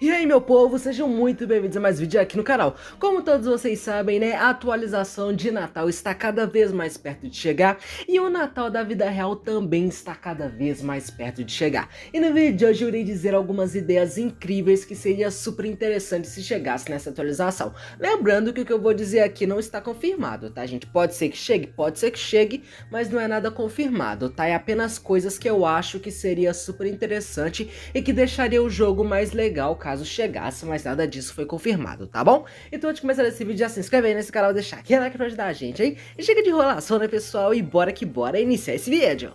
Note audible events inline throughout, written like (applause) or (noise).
E aí meu povo, sejam muito bem-vindos a mais vídeo aqui no canal. Como todos vocês sabem, né, a atualização de Natal está cada vez mais perto de chegar e o Natal da vida real também está cada vez mais perto de chegar. E no vídeo de hoje eu irei dizer algumas ideias incríveis que seria super interessante se chegasse nessa atualização. Lembrando que o que eu vou dizer aqui não está confirmado, tá gente? Pode ser que chegue, pode ser que chegue, mas não é nada confirmado, tá? É apenas coisas que eu acho que seria super interessante e que deixaria o jogo mais legal, cara caso chegasse, mas nada disso foi confirmado, tá bom? Então antes de começar esse vídeo, já se inscreve aí nesse canal, deixar aquele like pra ajudar a gente, aí. E chega de enrolação, né, pessoal? E bora que bora iniciar esse vídeo!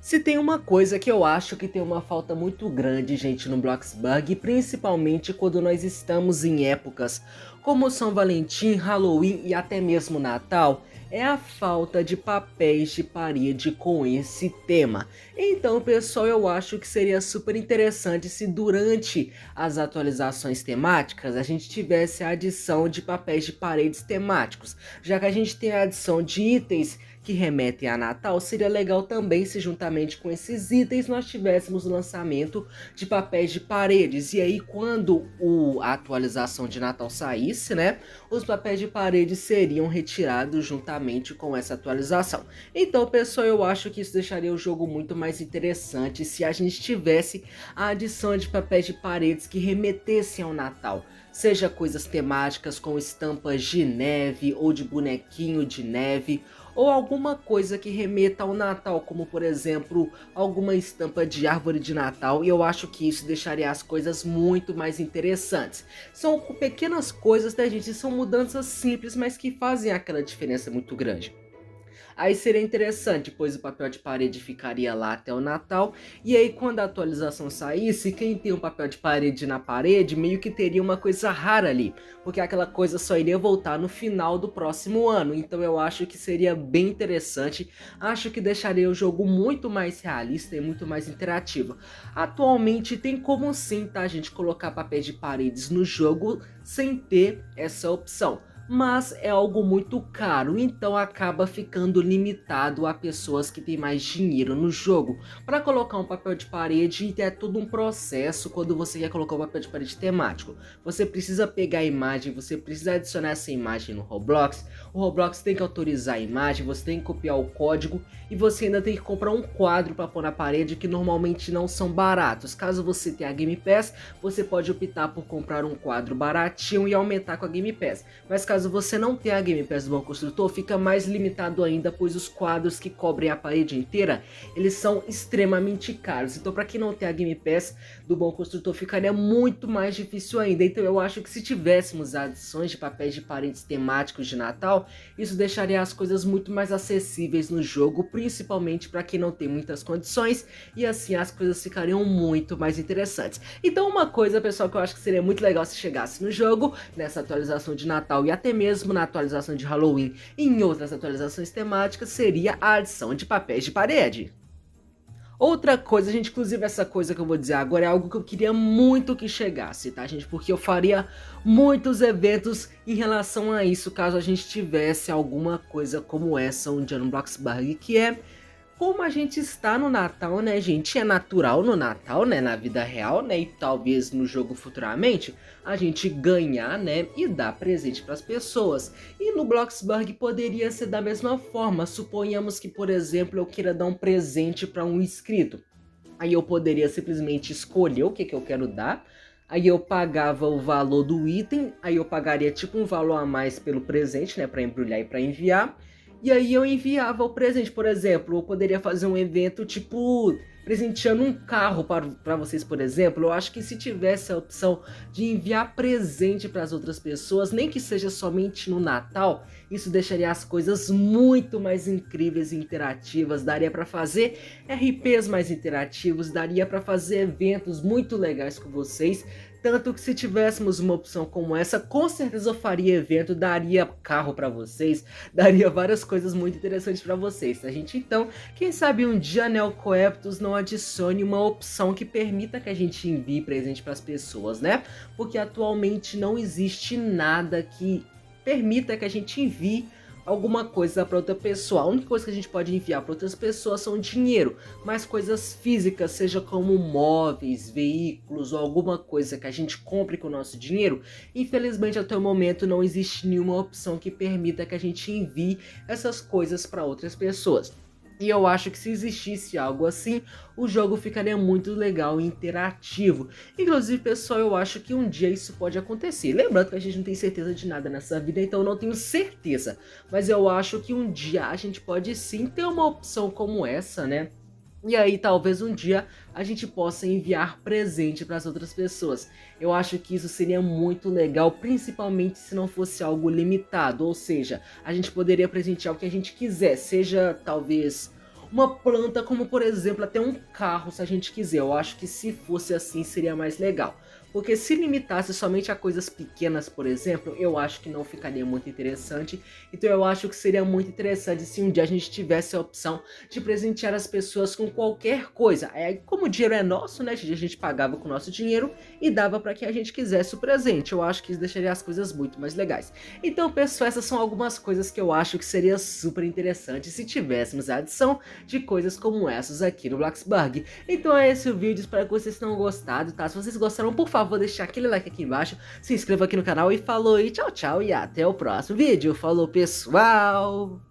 Se tem uma coisa que eu acho que tem uma falta muito grande, gente, no Bloxburg, principalmente quando nós estamos em épocas como São Valentim, Halloween e até mesmo Natal, é a falta de papéis de parede com esse tema. Então, pessoal, eu acho que seria super interessante se durante as atualizações temáticas a gente tivesse a adição de papéis de paredes temáticos, já que a gente tem a adição de itens que remetem a Natal, seria legal também se juntamente com esses itens nós tivéssemos o lançamento de papéis de paredes. E aí quando o, a atualização de Natal saísse, né, os papéis de paredes seriam retirados juntamente com essa atualização. Então, pessoal, eu acho que isso deixaria o jogo muito mais interessante se a gente tivesse a adição de papéis de paredes que remetessem ao Natal seja coisas temáticas com estampas de neve ou de bonequinho de neve, ou alguma coisa que remeta ao Natal, como por exemplo alguma estampa de árvore de Natal, e eu acho que isso deixaria as coisas muito mais interessantes. São pequenas coisas da né, gente, são mudanças simples, mas que fazem aquela diferença muito grande. Aí seria interessante, pois o papel de parede ficaria lá até o Natal. E aí, quando a atualização saísse, quem tem um papel de parede na parede meio que teria uma coisa rara ali, porque aquela coisa só iria voltar no final do próximo ano. Então eu acho que seria bem interessante. Acho que deixaria o jogo muito mais realista e muito mais interativo. Atualmente tem como sim, tá, gente, colocar papéis de paredes no jogo sem ter essa opção mas é algo muito caro, então acaba ficando limitado a pessoas que têm mais dinheiro no jogo. Para colocar um papel de parede é todo um processo quando você quer colocar um papel de parede temático. Você precisa pegar a imagem, você precisa adicionar essa imagem no Roblox. O Roblox tem que autorizar a imagem, você tem que copiar o código e você ainda tem que comprar um quadro para pôr na parede que normalmente não são baratos. Caso você tenha a Game Pass, você pode optar por comprar um quadro baratinho e aumentar com a Game Pass. Mas caso caso você não tenha a Game Pass do Bom Construtor, fica mais limitado ainda, pois os quadros que cobrem a parede inteira, eles são extremamente caros. Então para quem não tem a Game Pass do Bom Construtor, ficaria muito mais difícil ainda. Então eu acho que se tivéssemos adições de papéis de parentes temáticos de Natal, isso deixaria as coisas muito mais acessíveis no jogo, principalmente para quem não tem muitas condições, e assim as coisas ficariam muito mais interessantes. Então uma coisa, pessoal, que eu acho que seria muito legal se chegasse no jogo, nessa atualização de Natal e até até mesmo na atualização de Halloween e em outras atualizações temáticas, seria a adição de papéis de parede. Outra coisa, gente, inclusive essa coisa que eu vou dizer agora é algo que eu queria muito que chegasse, tá, gente? Porque eu faria muitos eventos em relação a isso, caso a gente tivesse alguma coisa como essa, um John Blocksburg, que é como a gente está no Natal, né, gente? É natural no Natal, né, na vida real, né, e talvez no jogo futuramente, a gente ganhar, né, e dar presente para as pessoas. E no Bloxburg poderia ser da mesma forma. Suponhamos que, por exemplo, eu queira dar um presente para um inscrito. Aí eu poderia simplesmente escolher o que, que eu quero dar. Aí eu pagava o valor do item, aí eu pagaria tipo um valor a mais pelo presente, né, para embrulhar e para enviar e aí eu enviava o presente, por exemplo, eu poderia fazer um evento tipo presenteando um carro para vocês, por exemplo. Eu acho que se tivesse a opção de enviar presente para as outras pessoas, nem que seja somente no Natal, isso deixaria as coisas muito mais incríveis e interativas. Daria para fazer RPs mais interativos, daria para fazer eventos muito legais com vocês, tanto que se tivéssemos uma opção como essa, com certeza eu faria evento, daria carro para vocês, (laughs) daria várias coisas muito interessantes para vocês, tá gente? Então, quem sabe um dia o Coeptus não adicione uma opção que permita que a gente envie presente para as pessoas, né? Porque atualmente não existe nada que permita que a gente envie alguma coisa para outra pessoa. A única coisa que a gente pode enviar para outras pessoas são dinheiro, mas coisas físicas, seja como móveis, veículos ou alguma coisa que a gente compre com o nosso dinheiro, infelizmente até o momento não existe nenhuma opção que permita que a gente envie essas coisas para outras pessoas. E eu acho que se existisse algo assim, o jogo ficaria muito legal e interativo. Inclusive, pessoal, eu acho que um dia isso pode acontecer. Lembrando que a gente não tem certeza de nada nessa vida, então não tenho certeza. Mas eu acho que um dia a gente pode sim ter uma opção como essa, né? E aí, talvez um dia a gente possa enviar presente para as outras pessoas. Eu acho que isso seria muito legal, principalmente se não fosse algo limitado, ou seja, a gente poderia presentear o que a gente quiser, seja talvez uma planta, como por exemplo, até um carro, se a gente quiser. Eu acho que se fosse assim seria mais legal. Porque se limitasse somente a coisas pequenas, por exemplo, eu acho que não ficaria muito interessante. Então eu acho que seria muito interessante se um dia a gente tivesse a opção de presentear as pessoas com qualquer coisa. É, como o dinheiro é nosso, né? A gente pagava com o nosso dinheiro e dava para quem a gente quisesse o presente. Eu acho que isso deixaria as coisas muito mais legais. Então, pessoal, essas são algumas coisas que eu acho que seria super interessante se tivéssemos a adição de coisas como essas aqui no Blacksburg. Então é esse o vídeo, espero que vocês tenham gostado, tá? Se vocês gostaram, por favor, vou deixar aquele like aqui embaixo, se inscreva aqui no canal e falou e tchau, tchau e até o próximo vídeo. Falou, pessoal!